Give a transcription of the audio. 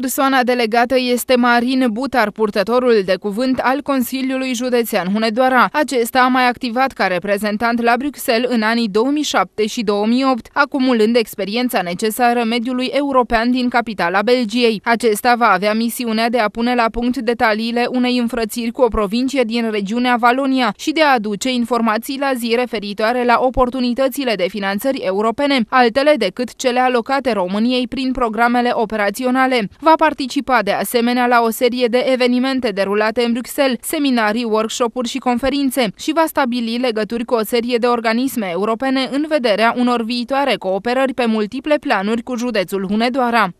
Persoana delegată este Marin Butar, purtătorul de cuvânt al Consiliului Județean Hunedoara. Acesta a mai activat ca reprezentant la Bruxelles în anii 2007 și 2008, acumulând experiența necesară mediului european din capitala Belgiei. Acesta va avea misiunea de a pune la punct detaliile unei înfrățiri cu o provincie din regiunea Valonia și de a aduce informații la zi referitoare la oportunitățile de finanțări europene, altele decât cele alocate României prin programele operaționale. Va va participa de asemenea la o serie de evenimente derulate în Bruxelles, seminarii, workshop-uri și conferințe și va stabili legături cu o serie de organisme europene în vederea unor viitoare cooperări pe multiple planuri cu județul Hunedoara.